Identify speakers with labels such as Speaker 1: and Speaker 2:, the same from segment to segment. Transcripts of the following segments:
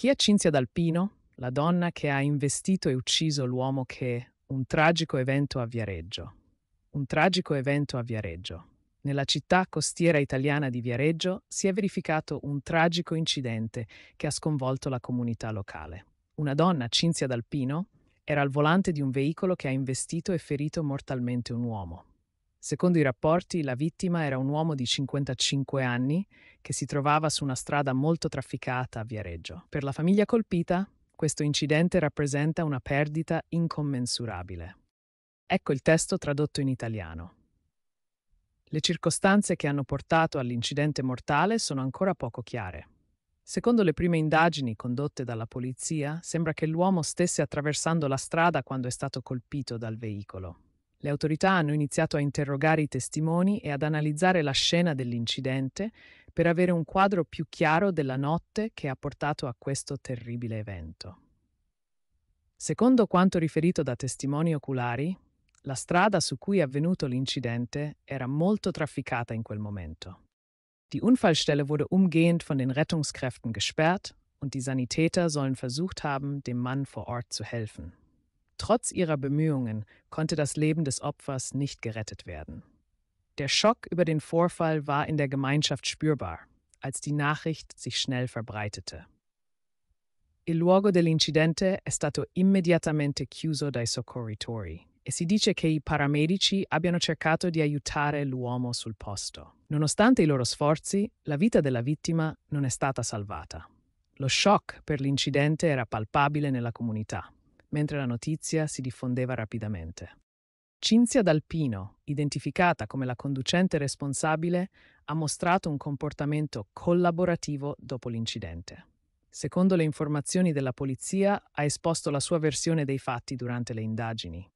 Speaker 1: Chi è Cinzia D'Alpino, la donna che ha investito e ucciso l'uomo che un tragico evento a Viareggio? Un tragico evento a Viareggio. Nella città costiera italiana di Viareggio si è verificato un tragico incidente che ha sconvolto la comunità locale. Una donna, Cinzia D'Alpino, era al volante di un veicolo che ha investito e ferito mortalmente un uomo. Secondo i rapporti, la vittima era un uomo di 55 anni che si trovava su una strada molto trafficata a Viareggio. Per la famiglia colpita, questo incidente rappresenta una perdita incommensurabile. Ecco il testo tradotto in italiano. Le circostanze che hanno portato all'incidente mortale sono ancora poco chiare. Secondo le prime indagini condotte dalla polizia, sembra che l'uomo stesse attraversando la strada quando è stato colpito dal veicolo. Le autorità hanno iniziato a interrogare i testimoni e ad analizzare la scena dell'incidente per avere un quadro più chiaro della notte che ha portato a questo terribile evento. Secondo quanto riferito da testimoni oculari, la strada su cui è avvenuto l'incidente era molto trafficata in quel momento. Die Unfallstelle wurde umgehend von den Rettungskräften gesperrt und die Sanitäter sollen versucht haben, dem Mann vor Ort zu helfen. Trotz ihrer Bemühungen konnte das Leben des Opfers nicht gerettet werden. Der Schock über den Vorfall war in der Gemeinschaft spürbar, als die Nachricht sich schnell verbreitete. Il luogo dell'incidente è stato immediatamente chiuso dai soccorritori e si dice che i paramedici abbiano cercato di aiutare l'uomo sul posto. Nonostante i loro sforzi, la vita della vittima non è stata salvata. Lo shock per l'incidente era palpabile nella comunità mentre la notizia si diffondeva rapidamente. Cinzia D'Alpino, identificata come la conducente responsabile, ha mostrato un comportamento collaborativo dopo l'incidente. Secondo le informazioni della polizia, ha esposto la sua versione dei fatti durante le indagini.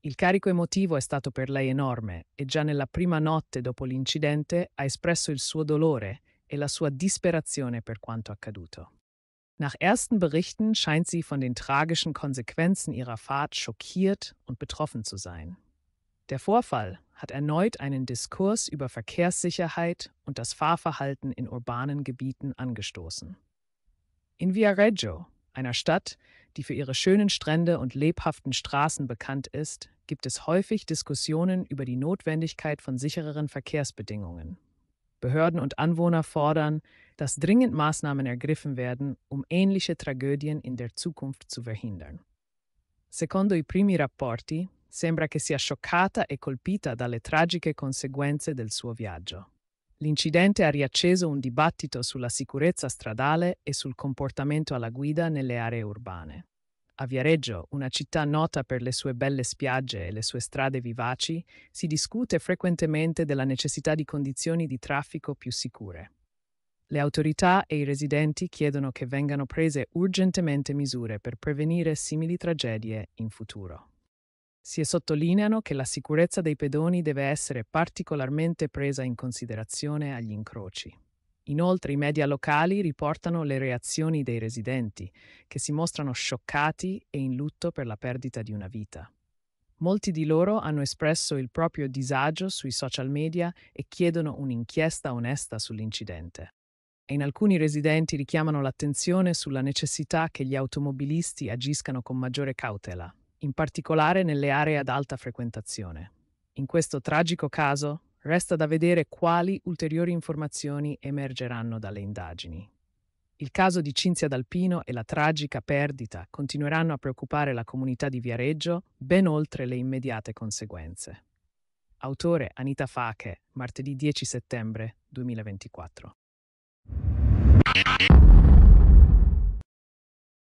Speaker 1: Il carico emotivo è stato per lei enorme e già nella prima notte dopo l'incidente ha espresso il suo dolore e la sua disperazione per quanto accaduto. Nach ersten Berichten scheint sie von den tragischen Konsequenzen ihrer Fahrt schockiert und betroffen zu sein. Der Vorfall hat erneut einen Diskurs über Verkehrssicherheit und das Fahrverhalten in urbanen Gebieten angestoßen. In Viareggio, einer Stadt, die für ihre schönen Strände und lebhaften Straßen bekannt ist, gibt es häufig Diskussionen über die Notwendigkeit von sichereren Verkehrsbedingungen. Behörden und Anwohner fordern, dass dringend Maßnahmen ergriffen werden, um ähnliche Tragödien in der Zukunft zu verhindern. Secondo i primi rapporti, sembra che sia scioccata e colpita dalle tragiche conseguenze del suo viaggio. L'incidente ha riacceso un dibattito sulla sicurezza stradale e sul comportamento alla guida nelle aree urbane. A Viareggio, una città nota per le sue belle spiagge e le sue strade vivaci, si discute frequentemente della necessità di condizioni di traffico più sicure. Le autorità e i residenti chiedono che vengano prese urgentemente misure per prevenire simili tragedie in futuro. Si sottolineano che la sicurezza dei pedoni deve essere particolarmente presa in considerazione agli incroci. Inoltre i media locali riportano le reazioni dei residenti, che si mostrano scioccati e in lutto per la perdita di una vita. Molti di loro hanno espresso il proprio disagio sui social media e chiedono un'inchiesta onesta sull'incidente. E in alcuni residenti richiamano l'attenzione sulla necessità che gli automobilisti agiscano con maggiore cautela, in particolare nelle aree ad alta frequentazione. In questo tragico caso, Resta da vedere quali ulteriori informazioni emergeranno dalle indagini. Il caso di Cinzia D'Alpino e la tragica perdita continueranno a preoccupare la comunità di Viareggio ben oltre le immediate conseguenze. Autore Anita Fache, martedì 10 settembre 2024.